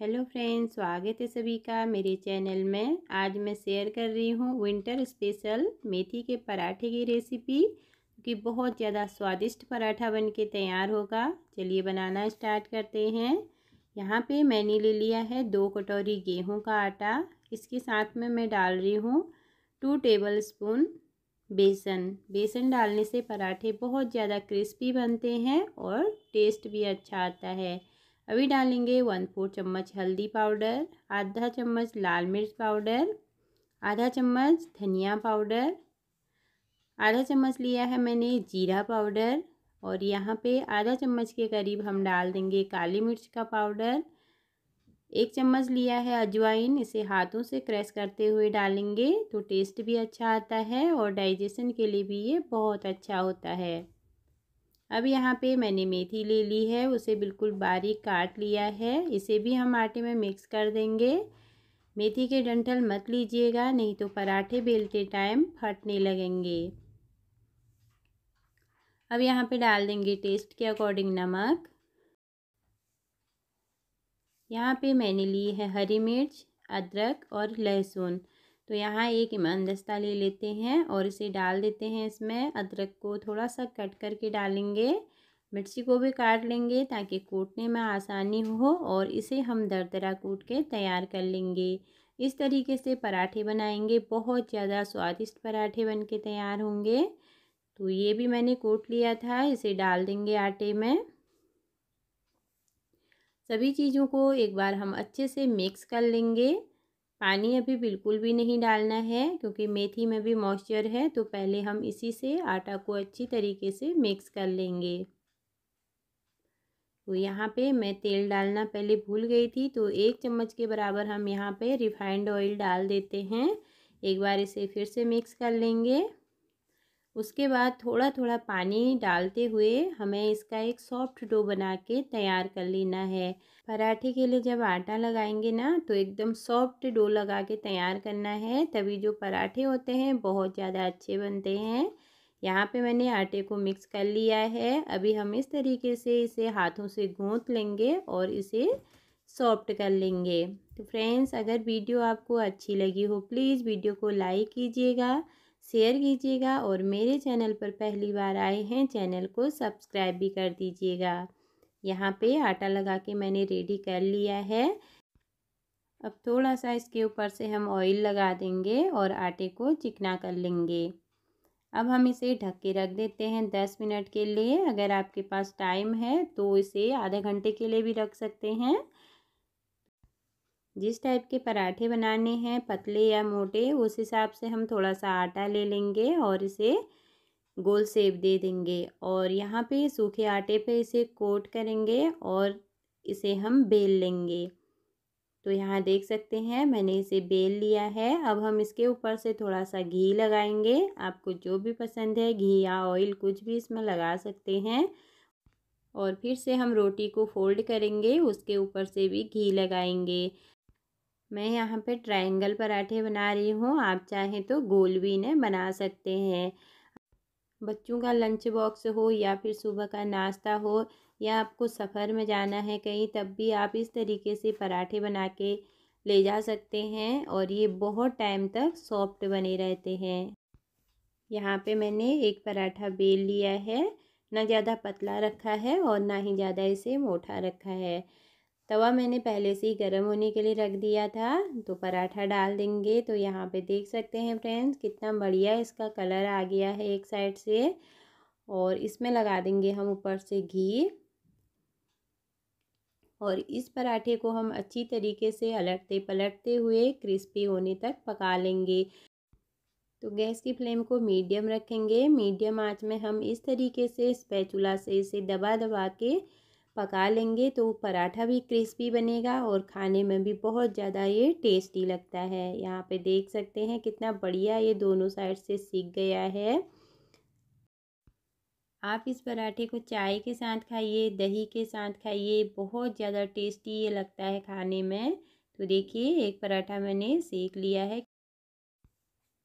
hello friends स्वागत है सभी का मेरे चैनल में आज मैं शेयर कर रही हूँ विंटर स्पेशल मेथी के पराठे की रेसिपी कि बहुत ज़्यादा स्वादिष्ट पराठा बन के तैयार होगा चलिए बनाना स्टार्ट करते हैं यहाँ पे मैंने ले लिया है दो कटोरी गेहूं का आटा इसके साथ में मैं डाल रही हूँ टू टेबल स्पून बेसन बेसन डालने से पराठे बहुत ज़्यादा क्रिस्पी बनते हैं और टेस्ट भी अच्छा आता है अभी डालेंगे वन फोर चम्मच हल्दी पाउडर आधा चम्मच लाल मिर्च पाउडर आधा चम्मच धनिया पाउडर आधा चम्मच लिया है मैंने जीरा पाउडर और यहाँ पे आधा चम्मच के करीब हम डाल देंगे काली मिर्च का पाउडर एक चम्मच लिया है अजवाइन इसे हाथों से क्रश करते हुए डालेंगे तो टेस्ट भी अच्छा आता है और डाइजेशन के लिए भी ये बहुत अच्छा होता है अब यहाँ पे मैंने मेथी ले ली है उसे बिल्कुल बारीक काट लिया है इसे भी हम आटे में मिक्स कर देंगे मेथी के डंठल मत लीजिएगा नहीं तो पराठे बेलते टाइम फटने लगेंगे अब यहाँ पे डाल देंगे टेस्ट के अकॉर्डिंग नमक यहाँ पे मैंने ली है हरी मिर्च अदरक और लहसुन तो यहाँ एक ईमानदस्ता ले लेते हैं और इसे डाल देते हैं इसमें अदरक को थोड़ा सा कट करके डालेंगे मिर्ची को भी काट लेंगे ताकि कूटने में आसानी हो और इसे हम दरदरा कूट के तैयार कर लेंगे इस तरीके से पराठे बनाएंगे बहुत ज़्यादा स्वादिष्ट पराठे बन के तैयार होंगे तो ये भी मैंने कूट लिया था इसे डाल देंगे आटे में सभी चीज़ों को एक बार हम अच्छे से मिक्स कर लेंगे पानी अभी बिल्कुल भी नहीं डालना है क्योंकि मेथी में भी मॉइस्चर है तो पहले हम इसी से आटा को अच्छी तरीके से मिक्स कर लेंगे तो यहाँ पे मैं तेल डालना पहले भूल गई थी तो एक चम्मच के बराबर हम यहाँ पे रिफाइंड ऑयल डाल देते हैं एक बार इसे फिर से मिक्स कर लेंगे उसके बाद थोड़ा थोड़ा पानी डालते हुए हमें इसका एक सॉफ्ट डो बना के तैयार कर लेना है पराठे के लिए जब आटा लगाएंगे ना तो एकदम सॉफ्ट डो लगा के तैयार करना है तभी जो पराठे होते हैं बहुत ज़्यादा अच्छे बनते हैं यहाँ पे मैंने आटे को मिक्स कर लिया है अभी हम इस तरीके से इसे हाथों से गूँथ लेंगे और इसे सॉफ्ट कर लेंगे तो फ्रेंड्स अगर वीडियो आपको अच्छी लगी हो प्लीज़ वीडियो को लाइक कीजिएगा शेयर कीजिएगा और मेरे चैनल पर पहली बार आए हैं चैनल को सब्सक्राइब भी कर दीजिएगा यहाँ पे आटा लगा के मैंने रेडी कर लिया है अब थोड़ा सा इसके ऊपर से हम ऑयल लगा देंगे और आटे को चिकना कर लेंगे अब हम इसे ढक के रख देते हैं दस मिनट के लिए अगर आपके पास टाइम है तो इसे आधे घंटे के लिए भी रख सकते हैं जिस टाइप के पराठे बनाने हैं पतले या मोटे उस हिसाब से हम थोड़ा सा आटा ले लेंगे और इसे गोल सेप दे देंगे और यहाँ पे सूखे आटे पे इसे कोट करेंगे और इसे हम बेल लेंगे तो यहाँ देख सकते हैं मैंने इसे बेल लिया है अब हम इसके ऊपर से थोड़ा सा घी लगाएंगे आपको जो भी पसंद है घी या ऑयल कुछ भी इसमें लगा सकते हैं और फिर से हम रोटी को फोल्ड करेंगे उसके ऊपर से भी घी लगाएंगे मैं यहाँ पे ट्रायंगल पराठे बना रही हूँ आप चाहें तो गोल भी इन्हें बना सकते हैं बच्चों का लंच बॉक्स हो या फिर सुबह का नाश्ता हो या आपको सफ़र में जाना है कहीं तब भी आप इस तरीके से पराठे बना के ले जा सकते हैं और ये बहुत टाइम तक सॉफ्ट बने रहते हैं यहाँ पे मैंने एक पराठा बेल लिया है ना ज़्यादा पतला रखा है और ना ही ज़्यादा इसे मोटा रखा है तवा मैंने पहले से ही गर्म होने के लिए रख दिया था तो पराठा डाल देंगे तो यहाँ पे देख सकते हैं फ्रेंड्स कितना बढ़िया इसका कलर आ गया है एक साइड से और इसमें लगा देंगे हम ऊपर से घी और इस पराठे को हम अच्छी तरीके से अलटते पलटते हुए क्रिस्पी होने तक पका लेंगे तो गैस की फ्लेम को मीडियम रखेंगे मीडियम आँच में हम इस तरीके से स्पैचुला से इसे दबा दबा के पका लेंगे तो पराठा भी क्रिस्पी बनेगा और खाने में भी बहुत ज़्यादा ये टेस्टी लगता है यहाँ पे देख सकते हैं कितना बढ़िया ये दोनों साइड से सीख गया है आप इस पराठे को चाय के साथ खाइए दही के साथ खाइए बहुत ज़्यादा टेस्टी ये लगता है खाने में तो देखिए एक पराठा मैंने सेक लिया है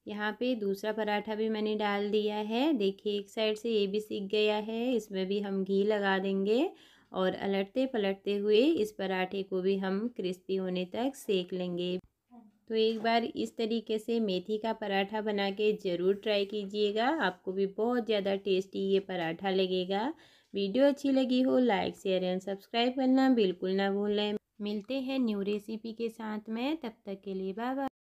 यहाँ पे दूसरा पराठा भी मैंने डाल दिया है देखिए एक साइड से ये भी सीख गया है इसमें भी हम घी लगा देंगे और अलटते पलटते हुए इस पराठे को भी हम क्रिस्पी होने तक सेक लेंगे तो एक बार इस तरीके से मेथी का पराठा बना के ज़रूर ट्राई कीजिएगा आपको भी बहुत ज़्यादा टेस्टी ये पराठा लगेगा वीडियो अच्छी लगी हो लाइक शेयर एंड सब्सक्राइब करना बिल्कुल ना भूलें मिलते हैं न्यू रेसिपी के साथ में तब तक के लिए बाय बाय